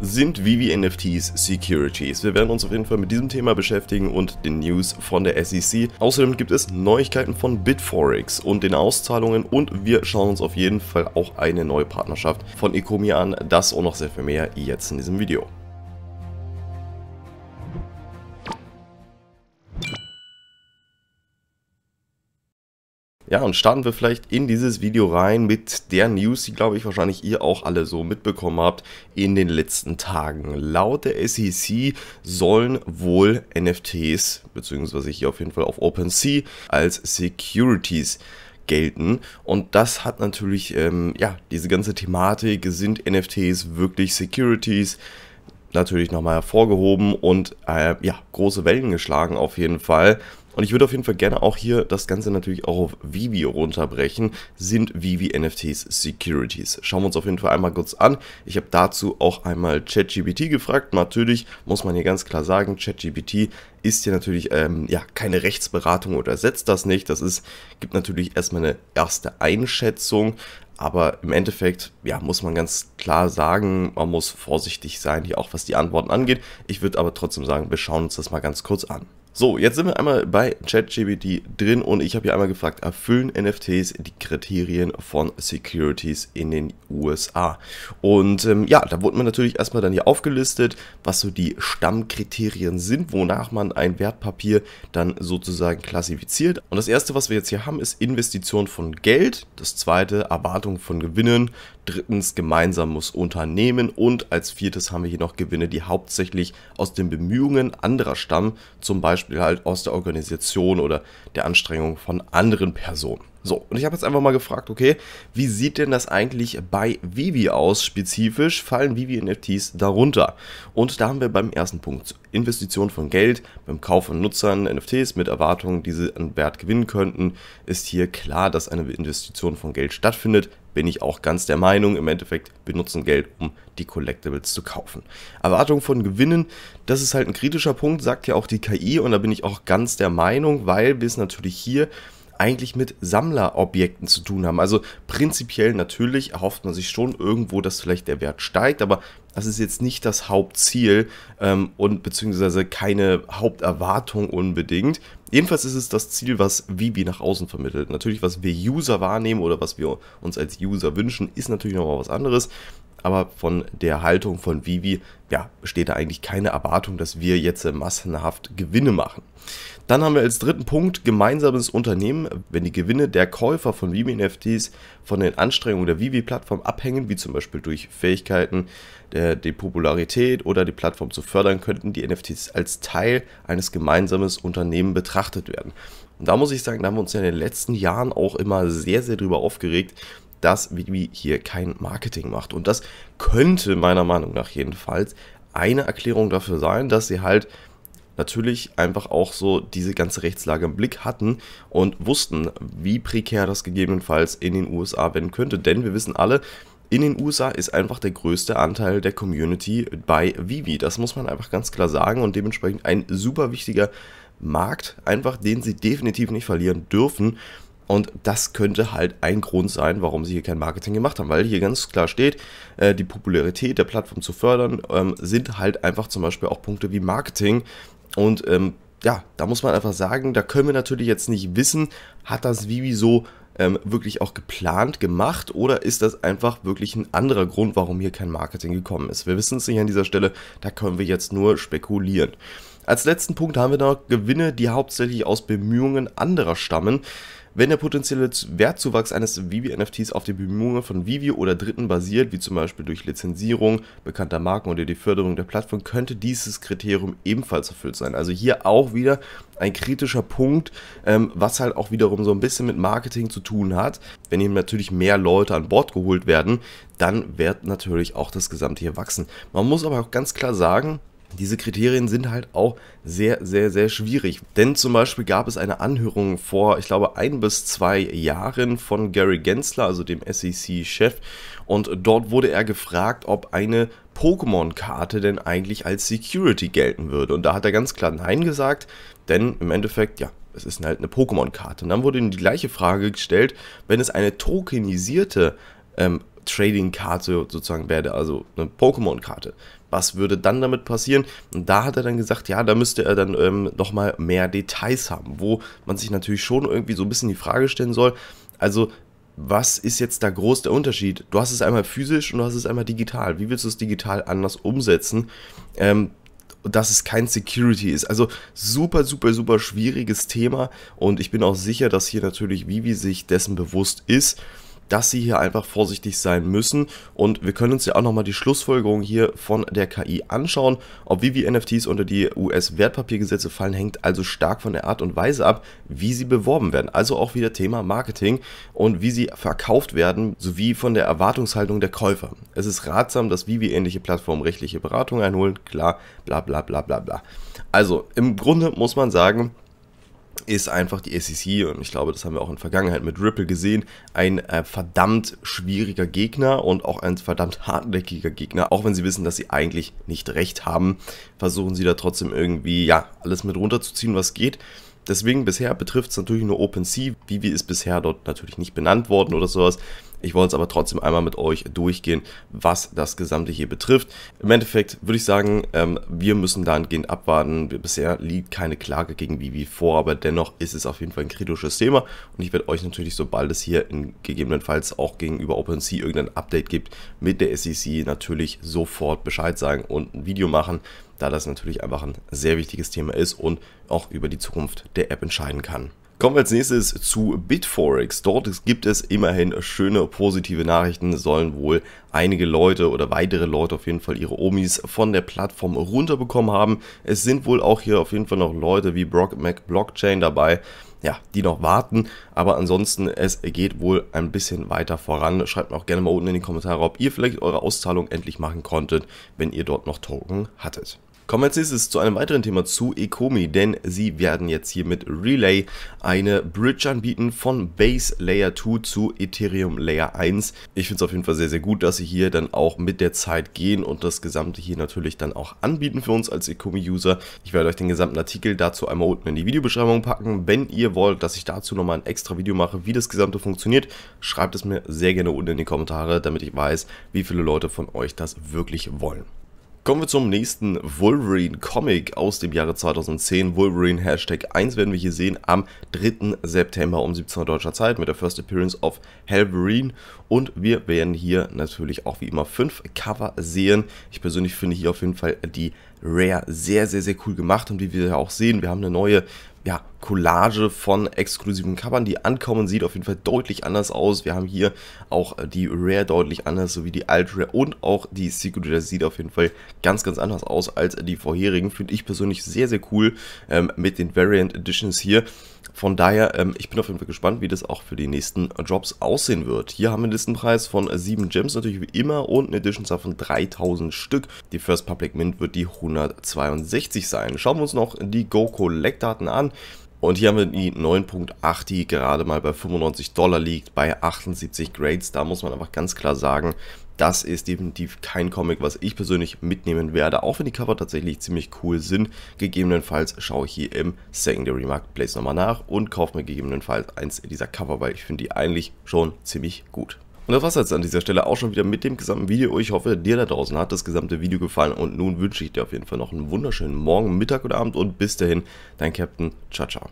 sind Vivi NFTs Securities. Wir werden uns auf jeden Fall mit diesem Thema beschäftigen und den News von der SEC. Außerdem gibt es Neuigkeiten von Bitforex und den Auszahlungen und wir schauen uns auf jeden Fall auch eine neue Partnerschaft von Ecomi an. Das und noch sehr viel mehr jetzt in diesem Video. Ja, und starten wir vielleicht in dieses Video rein mit der News, die, glaube ich, wahrscheinlich ihr auch alle so mitbekommen habt in den letzten Tagen. Laut der SEC sollen wohl NFTs, beziehungsweise hier auf jeden Fall auf OpenSea, als Securities gelten. Und das hat natürlich, ähm, ja, diese ganze Thematik, sind NFTs wirklich Securities? natürlich nochmal hervorgehoben und äh, ja, große Wellen geschlagen auf jeden Fall. Und ich würde auf jeden Fall gerne auch hier das Ganze natürlich auch auf Vivi runterbrechen. Sind Vivi NFTs Securities? Schauen wir uns auf jeden Fall einmal kurz an. Ich habe dazu auch einmal ChatGPT gefragt. Natürlich muss man hier ganz klar sagen, ChatGPT ist hier natürlich ähm, ja, keine Rechtsberatung oder setzt das nicht. Das ist, gibt natürlich erstmal eine erste Einschätzung. Aber im Endeffekt, ja, muss man ganz klar sagen, man muss vorsichtig sein, hier auch was die Antworten angeht. Ich würde aber trotzdem sagen, wir schauen uns das mal ganz kurz an. So, jetzt sind wir einmal bei ChatGPT drin und ich habe hier einmal gefragt, erfüllen NFTs die Kriterien von Securities in den USA? Und ähm, ja, da wurde man natürlich erstmal dann hier aufgelistet, was so die Stammkriterien sind, wonach man ein Wertpapier dann sozusagen klassifiziert. Und das erste, was wir jetzt hier haben, ist Investition von Geld, das zweite Erwartung von Gewinnen, drittens gemeinsam muss unternehmen und als viertes haben wir hier noch Gewinne, die hauptsächlich aus den Bemühungen anderer stammen, zum Beispiel halt aus der Organisation oder der Anstrengung von anderen Personen. So, und ich habe jetzt einfach mal gefragt, okay, wie sieht denn das eigentlich bei Vivi aus spezifisch? Fallen Vivi-NFTs darunter? Und da haben wir beim ersten Punkt Investition von Geld beim Kauf von Nutzern NFTs mit Erwartungen, die sie an Wert gewinnen könnten. Ist hier klar, dass eine Investition von Geld stattfindet bin ich auch ganz der Meinung, im Endeffekt benutzen Geld, um die Collectibles zu kaufen. Erwartung von Gewinnen, das ist halt ein kritischer Punkt, sagt ja auch die KI und da bin ich auch ganz der Meinung, weil wir es natürlich hier eigentlich mit Sammlerobjekten zu tun haben. Also prinzipiell natürlich erhofft man sich schon irgendwo, dass vielleicht der Wert steigt, aber das ist jetzt nicht das Hauptziel ähm, und beziehungsweise keine Haupterwartung unbedingt. Jedenfalls ist es das Ziel, was Vivi nach außen vermittelt. Natürlich, was wir User wahrnehmen oder was wir uns als User wünschen, ist natürlich nochmal was anderes aber von der Haltung von Vivi ja, besteht da eigentlich keine Erwartung, dass wir jetzt massenhaft Gewinne machen. Dann haben wir als dritten Punkt gemeinsames Unternehmen. Wenn die Gewinne der Käufer von Vivi-NFTs von den Anstrengungen der Vivi-Plattform abhängen, wie zum Beispiel durch Fähigkeiten, der, die Popularität oder die Plattform zu fördern, könnten die NFTs als Teil eines gemeinsamen Unternehmens betrachtet werden. Und da muss ich sagen, da haben wir uns ja in den letzten Jahren auch immer sehr, sehr drüber aufgeregt, dass Vivi hier kein Marketing macht. Und das könnte meiner Meinung nach jedenfalls eine Erklärung dafür sein, dass sie halt natürlich einfach auch so diese ganze Rechtslage im Blick hatten und wussten, wie prekär das gegebenenfalls in den USA werden könnte. Denn wir wissen alle, in den USA ist einfach der größte Anteil der Community bei Vivi. Das muss man einfach ganz klar sagen und dementsprechend ein super wichtiger Markt, einfach den sie definitiv nicht verlieren dürfen. Und das könnte halt ein Grund sein, warum sie hier kein Marketing gemacht haben, weil hier ganz klar steht, äh, die Popularität der Plattform zu fördern, ähm, sind halt einfach zum Beispiel auch Punkte wie Marketing und ähm, ja, da muss man einfach sagen, da können wir natürlich jetzt nicht wissen, hat das Vivi so ähm, wirklich auch geplant gemacht oder ist das einfach wirklich ein anderer Grund, warum hier kein Marketing gekommen ist? Wir wissen es nicht an dieser Stelle, da können wir jetzt nur spekulieren. Als letzten Punkt haben wir noch Gewinne, die hauptsächlich aus Bemühungen anderer stammen. Wenn der potenzielle Wertzuwachs eines Vivi-NFTs auf den Bemühungen von Vivi oder Dritten basiert, wie zum Beispiel durch Lizenzierung bekannter Marken oder die Förderung der Plattform, könnte dieses Kriterium ebenfalls erfüllt sein. Also hier auch wieder ein kritischer Punkt, ähm, was halt auch wiederum so ein bisschen mit Marketing zu tun hat. Wenn eben natürlich mehr Leute an Bord geholt werden, dann wird natürlich auch das Gesamte hier wachsen. Man muss aber auch ganz klar sagen, diese Kriterien sind halt auch sehr, sehr, sehr schwierig. Denn zum Beispiel gab es eine Anhörung vor, ich glaube, ein bis zwei Jahren von Gary Gensler, also dem SEC-Chef. Und dort wurde er gefragt, ob eine Pokémon-Karte denn eigentlich als Security gelten würde. Und da hat er ganz klar Nein gesagt, denn im Endeffekt, ja, es ist halt eine Pokémon-Karte. Und dann wurde ihm die gleiche Frage gestellt, wenn es eine tokenisierte ähm, Trading-Karte sozusagen werde, also eine Pokémon-Karte. Was würde dann damit passieren? Und da hat er dann gesagt, ja, da müsste er dann ähm, nochmal mehr Details haben, wo man sich natürlich schon irgendwie so ein bisschen die Frage stellen soll. Also, was ist jetzt da groß der Unterschied? Du hast es einmal physisch und du hast es einmal digital. Wie willst du es digital anders umsetzen? Ähm, dass es kein Security ist. Also super, super, super schwieriges Thema und ich bin auch sicher, dass hier natürlich Vivi sich dessen bewusst ist dass sie hier einfach vorsichtig sein müssen. Und wir können uns ja auch nochmal die Schlussfolgerung hier von der KI anschauen. Ob wie NFTs unter die US-Wertpapiergesetze fallen, hängt also stark von der Art und Weise ab, wie sie beworben werden. Also auch wieder Thema Marketing und wie sie verkauft werden, sowie von der Erwartungshaltung der Käufer. Es ist ratsam, dass Vivi-ähnliche Plattformen rechtliche Beratung einholen. Klar, bla bla bla bla bla. Also im Grunde muss man sagen, ist einfach die SEC und ich glaube, das haben wir auch in der Vergangenheit mit Ripple gesehen, ein äh, verdammt schwieriger Gegner und auch ein verdammt hartnäckiger Gegner. Auch wenn sie wissen, dass sie eigentlich nicht recht haben, versuchen sie da trotzdem irgendwie, ja, alles mit runterzuziehen, was geht. Deswegen bisher betrifft es natürlich nur OpenSea, Vivi ist bisher dort natürlich nicht benannt worden oder sowas. Ich wollte es aber trotzdem einmal mit euch durchgehen, was das Gesamte hier betrifft. Im Endeffekt würde ich sagen, ähm, wir müssen dahingehend abwarten. Bisher liegt keine Klage gegen Vivi vor, aber dennoch ist es auf jeden Fall ein kritisches Thema. Und ich werde euch natürlich, sobald es hier in, gegebenenfalls auch gegenüber OpenSea irgendein Update gibt, mit der SEC natürlich sofort Bescheid sagen und ein Video machen, da das natürlich einfach ein sehr wichtiges Thema ist und auch über die Zukunft der App entscheiden kann. Kommen wir als nächstes zu Bitforex. Dort gibt es immerhin schöne positive Nachrichten, sollen wohl einige Leute oder weitere Leute auf jeden Fall ihre Omis von der Plattform runterbekommen haben. Es sind wohl auch hier auf jeden Fall noch Leute wie Brock Mac Blockchain dabei, ja, die noch warten. Aber ansonsten, es geht wohl ein bisschen weiter voran. Schreibt mir auch gerne mal unten in die Kommentare, ob ihr vielleicht eure Auszahlung endlich machen konntet, wenn ihr dort noch Token hattet. Kommen wir als nächstes zu einem weiteren Thema zu Ecomi, denn sie werden jetzt hier mit Relay eine Bridge anbieten von Base Layer 2 zu Ethereum Layer 1. Ich finde es auf jeden Fall sehr, sehr gut, dass sie hier dann auch mit der Zeit gehen und das Gesamte hier natürlich dann auch anbieten für uns als Ecomi-User. Ich werde euch den gesamten Artikel dazu einmal unten in die Videobeschreibung packen. Wenn ihr wollt, dass ich dazu nochmal ein extra Video mache, wie das Gesamte funktioniert, schreibt es mir sehr gerne unten in die Kommentare, damit ich weiß, wie viele Leute von euch das wirklich wollen. Kommen wir zum nächsten Wolverine-Comic aus dem Jahre 2010. Wolverine Hashtag 1 werden wir hier sehen am 3. September um 17 Uhr deutscher Zeit mit der First Appearance of Halverine. Und wir werden hier natürlich auch wie immer fünf Cover sehen. Ich persönlich finde hier auf jeden Fall die Rare sehr, sehr, sehr cool gemacht. Und wie wir auch sehen, wir haben eine neue ja, Collage von exklusiven Covern, die ankommen, sieht auf jeden Fall deutlich anders aus. Wir haben hier auch äh, die Rare deutlich anders, sowie die Alt Rare und auch die Secret Rare sieht auf jeden Fall ganz, ganz anders aus als die vorherigen. Finde ich persönlich sehr, sehr cool ähm, mit den Variant Editions hier. Von daher, ähm, ich bin auf jeden Fall gespannt, wie das auch für die nächsten Drops aussehen wird. Hier haben wir einen Listenpreis von 7 äh, Gems natürlich wie immer und eine Edition von 3000 Stück. Die First Public Mint wird die 162 sein. Schauen wir uns noch die Go Collect Daten an. Und hier haben wir die 9.8, die gerade mal bei 95 Dollar liegt, bei 78 Grades. Da muss man einfach ganz klar sagen, das ist definitiv kein Comic, was ich persönlich mitnehmen werde, auch wenn die Cover tatsächlich ziemlich cool sind. Gegebenenfalls schaue ich hier im Secondary Marketplace nochmal nach und kaufe mir gegebenenfalls eins dieser Cover, weil ich finde die eigentlich schon ziemlich gut. Und das war es jetzt an dieser Stelle auch schon wieder mit dem gesamten Video. Ich hoffe, dir da draußen hat das gesamte Video gefallen und nun wünsche ich dir auf jeden Fall noch einen wunderschönen Morgen, Mittag oder Abend und bis dahin, dein Captain. Ciao, ciao.